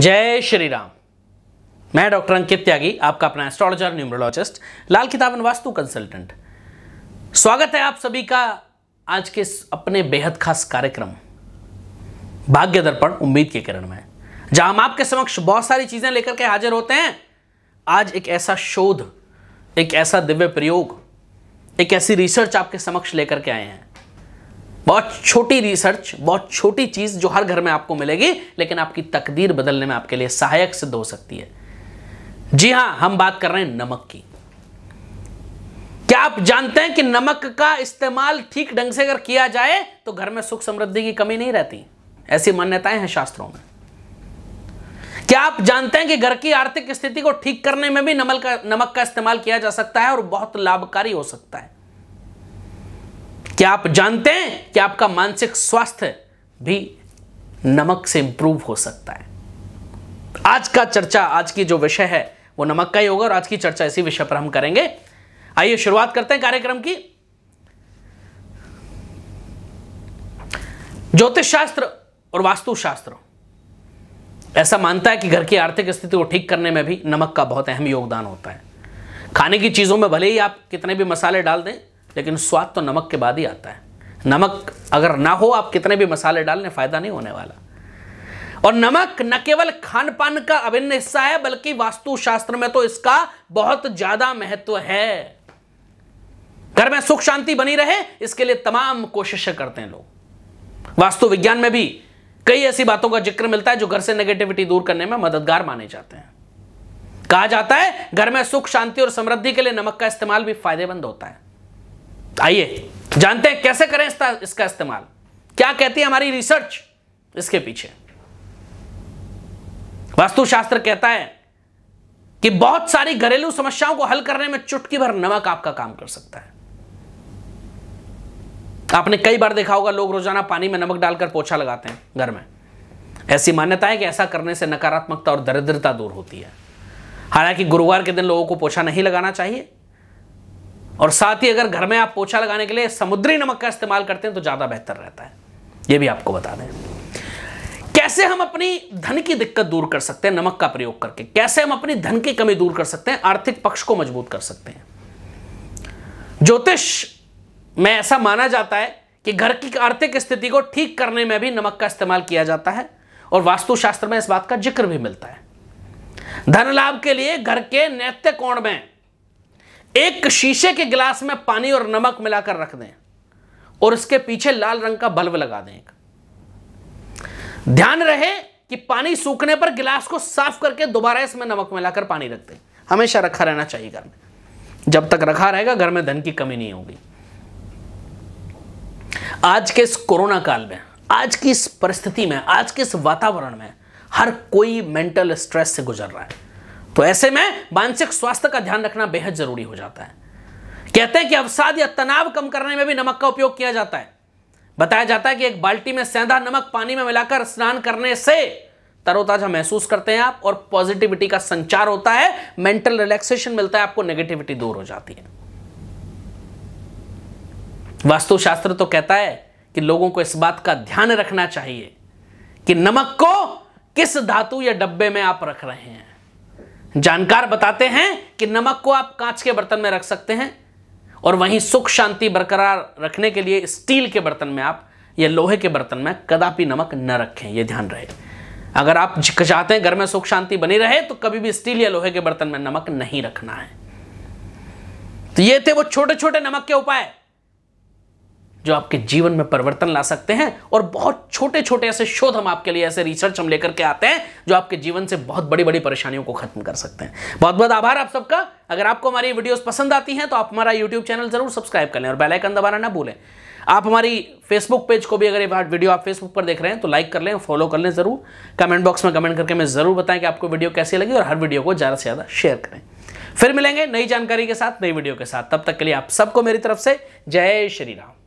जय श्री राम मैं डॉक्टर अंकित त्यागी आपका अपना एस्ट्रोलॉजर न्यूमरोलॉजिस्ट लाल किताबन वास्तु कंसल्टेंट स्वागत है आप सभी का आज के अपने बेहद खास कार्यक्रम भाग्य दर्पण उम्मीद के किरण में जहां हम आपके समक्ष बहुत सारी चीजें लेकर के हाजिर होते हैं आज एक ऐसा शोध एक ऐसा दिव्य प्रयोग एक ऐसी रिसर्च आपके समक्ष लेकर के आए हैं बहुत छोटी रिसर्च बहुत छोटी चीज जो हर घर में आपको मिलेगी लेकिन आपकी तकदीर बदलने में आपके लिए सहायक सिद्ध हो सकती है जी हां हम बात कर रहे हैं नमक की क्या आप जानते हैं कि नमक का इस्तेमाल ठीक ढंग से अगर किया जाए तो घर में सुख समृद्धि की कमी नहीं रहती ऐसी मान्यताएं हैं शास्त्रों में क्या आप जानते हैं कि घर की आर्थिक स्थिति को ठीक करने में भी नमक का नमक का इस्तेमाल किया जा सकता है और बहुत लाभकारी हो सकता है क्या आप जानते हैं कि आपका मानसिक स्वास्थ्य भी नमक से इंप्रूव हो सकता है आज का चर्चा आज की जो विषय है वो नमक का ही होगा और आज की चर्चा इसी विषय पर हम करेंगे आइए शुरुआत करते हैं कार्यक्रम की ज्योतिष शास्त्र और वास्तुशास्त्र ऐसा मानता है कि घर की आर्थिक स्थिति को ठीक करने में भी नमक का बहुत अहम योगदान होता है खाने की चीज़ों में भले ही आप कितने भी मसाले डाल दें लेकिन स्वाद तो नमक के बाद ही आता है नमक अगर ना हो आप कितने भी मसाले डालने फायदा नहीं होने वाला और नमक न केवल खान पान का अभिन्न हिस्सा है बल्कि वास्तुशास्त्र में तो इसका बहुत ज्यादा महत्व है घर में सुख शांति बनी रहे इसके लिए तमाम कोशिशें करते हैं लोग वास्तु विज्ञान में भी कई ऐसी बातों का जिक्र मिलता है जो घर से नेगेटिविटी दूर करने में मददगार माने जाते हैं कहा जाता है घर में सुख शांति और समृद्धि के लिए नमक का इस्तेमाल भी फायदेमंद होता है आइए जानते हैं कैसे करें इसका इस्तेमाल क्या कहती है हमारी रिसर्च इसके पीछे वास्तुशास्त्र कहता है कि बहुत सारी घरेलू समस्याओं को हल करने में चुटकी भर नमक आपका काम कर सकता है आपने कई बार देखा होगा लोग रोजाना पानी में नमक डालकर पोछा लगाते हैं घर में ऐसी मान्यता है कि ऐसा करने से नकारात्मकता और दरिद्रता दूर होती है हालांकि गुरुवार के दिन लोगों को पोछा नहीं लगाना चाहिए और साथ ही अगर घर में आप पोछा लगाने के लिए समुद्री नमक का इस्तेमाल करते हैं तो ज़्यादा बेहतर रहता है ये भी आपको बता दें कैसे हम अपनी धन की दिक्कत दूर कर सकते हैं नमक का प्रयोग करके कैसे हम अपनी धन की कमी दूर कर सकते हैं आर्थिक पक्ष को मजबूत कर सकते हैं ज्योतिष में ऐसा माना जाता है कि घर की आर्थिक स्थिति को ठीक करने में भी नमक का इस्तेमाल किया जाता है और वास्तुशास्त्र में इस बात का जिक्र भी मिलता है धन लाभ के लिए घर के नैत्य कोण में एक शीशे के गिलास में पानी और नमक मिलाकर रख दें और उसके पीछे लाल रंग का बल्ब लगा दें ध्यान रहे कि पानी सूखने पर गिलास को साफ करके दोबारा इसमें नमक मिलाकर पानी रख दें हमेशा रखा रहना चाहिए घर में जब तक रखा रहेगा घर में धन की कमी नहीं होगी आज के इस कोरोना काल में आज की इस परिस्थिति में आज के इस वातावरण में हर कोई मेंटल स्ट्रेस से गुजर रहा है तो ऐसे में मानसिक स्वास्थ्य का ध्यान रखना बेहद जरूरी हो जाता है कहते हैं कि अवसाद या तनाव कम करने में भी नमक का उपयोग किया जाता है बताया जाता है कि एक बाल्टी में सेंधा नमक पानी में मिलाकर स्नान करने से तरोताजा महसूस करते हैं आप और पॉजिटिविटी का संचार होता है मेंटल रिलैक्सेशन मिलता है आपको नेगेटिविटी दूर हो जाती है वास्तुशास्त्र तो कहता है कि लोगों को इस बात का ध्यान रखना चाहिए कि नमक को किस धातु या डब्बे में आप रख रहे हैं जानकार बताते हैं कि नमक को आप कांच के बर्तन में रख सकते हैं और वहीं सुख शांति बरकरार रखने के लिए स्टील के बर्तन में आप या लोहे के बर्तन में कदापि नमक न रखें यह ध्यान रहे अगर आप चाहते हैं घर में सुख शांति बनी रहे तो कभी भी स्टील या लोहे के बर्तन में नमक नहीं रखना है तो ये थे वो छोटे छोटे नमक के उपाय जो आपके जीवन में परिवर्तन ला सकते हैं और बहुत छोटे छोटे ऐसे शोध हम आपके लिए ऐसे रिसर्च हम लेकर के आते हैं जो आपके जीवन से बहुत बड़ी बड़ी परेशानियों को खत्म कर सकते हैं बहुत बहुत आभार आप सबका अगर आपको हमारी वीडियोस पसंद आती हैं तो आप हमारा यूट्यूब चैनल जरूर सब्सक्राइब कर लें और बेलाइकन दबाना ना भूलें आप हमारी फेसबुक पेज को भी अगर ये वीडियो आप फेसबुक पर देख रहे हैं तो लाइक कर लें फॉलो कर लें ज़रूर कमेंट बॉक्स में कमेंट करके हमें ज़रूर बताएं कि आपको वीडियो कैसी लगी और हर वीडियो को ज़्यादा से ज़्यादा शेयर करें फिर मिलेंगे नई जानकारी के साथ नई वीडियो के साथ तब तक के लिए आप सबको मेरी तरफ से जय श्री राम